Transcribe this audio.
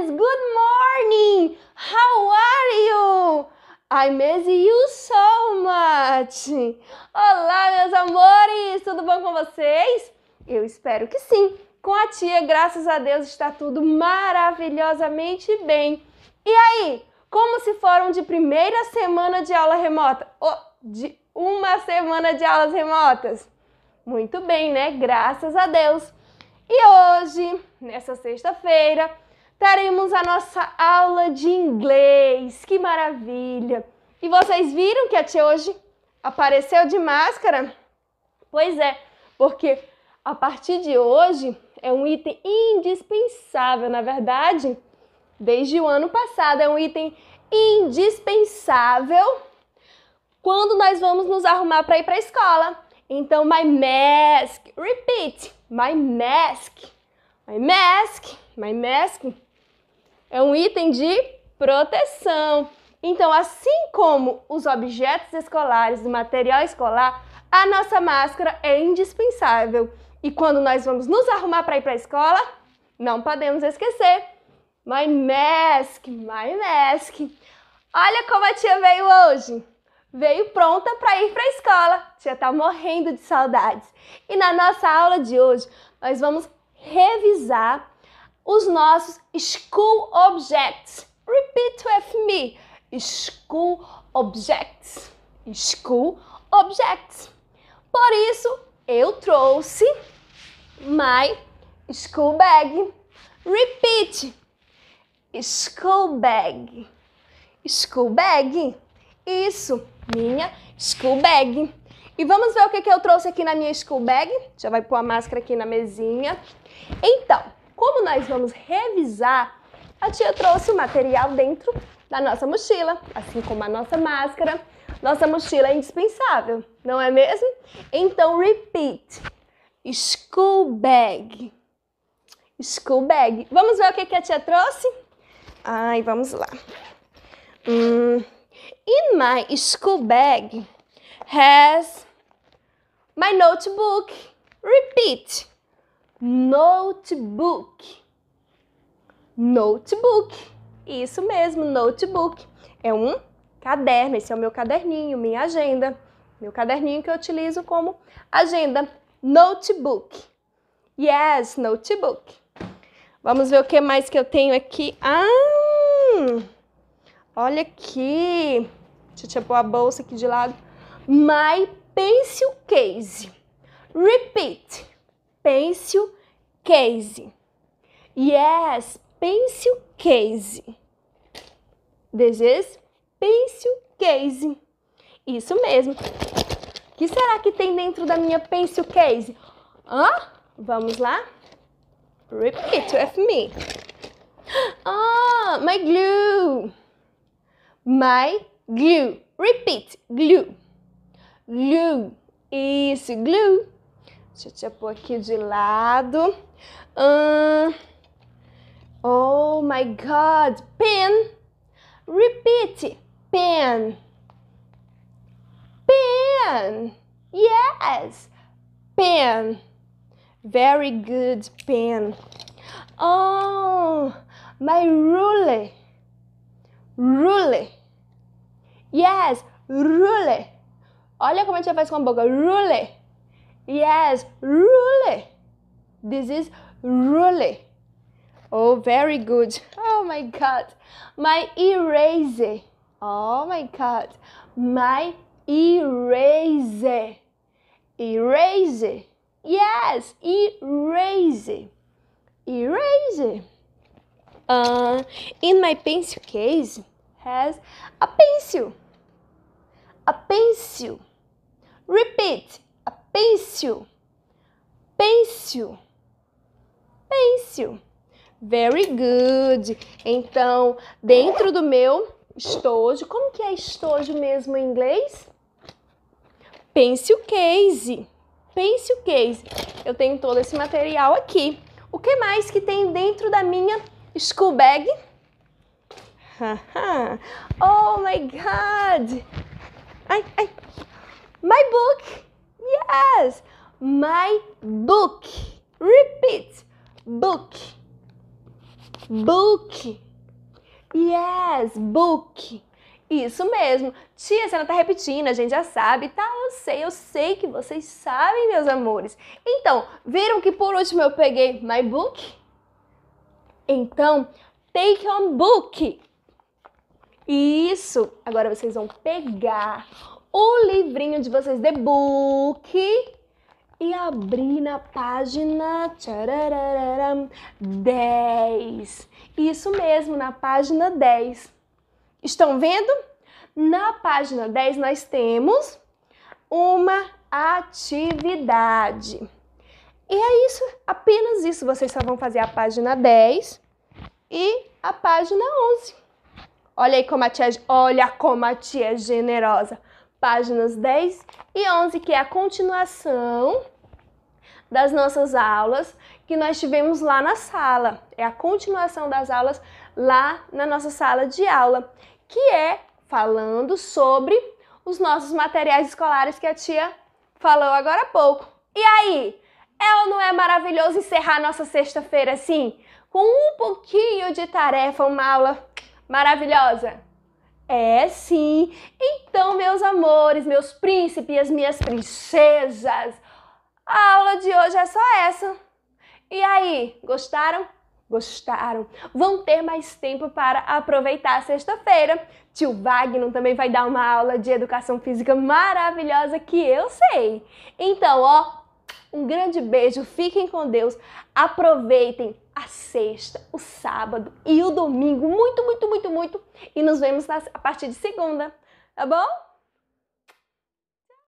friends, good morning! How are you? I miss you so much! Olá, meus amores! Tudo bom com vocês? Eu espero que sim! Com a tia, graças a Deus, está tudo maravilhosamente bem. E aí, como se foram de primeira semana de aula remota? Oh, de uma semana de aulas remotas? Muito bem, né? Graças a Deus! E hoje, nessa sexta-feira, teremos a nossa aula de inglês. Que maravilha! E vocês viram que a tia hoje apareceu de máscara? Pois é, porque a partir de hoje é um item indispensável, na verdade, desde o ano passado é um item indispensável quando nós vamos nos arrumar para ir para a escola. Então, my mask, repeat, my mask, my mask, my mask é um item de proteção. Então, assim como os objetos escolares, o material escolar, a nossa máscara é indispensável. E quando nós vamos nos arrumar para ir para a escola, não podemos esquecer. My mask, my mask. Olha como a tia veio hoje. Veio pronta para ir para a escola. Tia tá morrendo de saudades. E na nossa aula de hoje, nós vamos revisar os nossos school objects. Repeat with me: school objects. School objects. Por isso, eu trouxe my school bag. Repeat: school bag. School bag. Isso, minha school bag. E vamos ver o que, que eu trouxe aqui na minha school bag. Já vai pôr a máscara aqui na mesinha. Então, como nós vamos revisar, a tia trouxe o material dentro da nossa mochila, assim como a nossa máscara. Nossa mochila é indispensável, não é mesmo? Então, repeat. School bag. School bag. Vamos ver o que a tia trouxe? Ai, vamos lá. Hum, in my school bag has my notebook. Repeat notebook. Notebook. Isso mesmo, notebook. É um caderno. Esse é o meu caderninho, minha agenda. Meu caderninho que eu utilizo como agenda. Notebook. Yes, notebook. Vamos ver o que mais que eu tenho aqui. Ah! Olha aqui. Deixa eu pôr a bolsa aqui de lado. My pencil case. Repeat. Pencil case. Yes, pencil case. This is case. Isso mesmo. O que será que tem dentro da minha pencil case? Hã? Vamos lá? Repeat with me. Ah, my glue. My glue. Repeat, glue. Glue. Isso, glue. Deixa eu pôr aqui de lado. oh my God. Pen. Repeat. Pen. Pen. Yes. Pen. Very good pen. Oh, my ruler. Ruler. Yes, ruler. Olha como a gente faz com a boca. Ruler. Yes, really. This is really. Oh, very good. Oh my god. My eraser. Oh my god. My eraser. Eraser. Yes, eraser. Eraser. Uh, in my pencil case has a pencil. A pencil. Repeat. pencil, pencil, pencil. Very good. Então, dentro do meu estojo, como que é estojo mesmo em inglês? Pencil case, pencil case. Eu tenho todo esse material aqui. O que mais que tem dentro da minha school bag? oh my god! Ai, ai. My book! Yes, my book. Repeat. Book. Book. Yes, book. Isso mesmo. Tia, você não tá repetindo, a gente já sabe, tá? Eu sei, eu sei que vocês sabem, meus amores. Então, viram que por último eu peguei my book? Então, take on book. Isso. Agora vocês vão pegar o livrinho de vocês, The Book, e abri na página 10. Isso mesmo, na página 10. Estão vendo? Na página 10 nós temos uma atividade. E é isso, apenas isso. Vocês só vão fazer a página 10 e a página 11. Olha aí como a tia, olha como a tia é generosa páginas 10 e 11, que é a continuação das nossas aulas que nós tivemos lá na sala. É a continuação das aulas lá na nossa sala de aula, que é falando sobre os nossos materiais escolares que a tia falou agora há pouco. E aí, é ou não é maravilhoso encerrar nossa sexta-feira assim, com um pouquinho de tarefa, uma aula maravilhosa? É sim! Então, meus amores, meus príncipes, minhas princesas, a aula de hoje é só essa. E aí, gostaram? Gostaram? Vão ter mais tempo para aproveitar a sexta-feira. Tio Wagner também vai dar uma aula de educação física maravilhosa que eu sei. Então, ó, um grande beijo, fiquem com Deus, aproveitem, a sexta, o sábado e o domingo. Muito, muito, muito, muito. E nos vemos a partir de segunda, tá bom?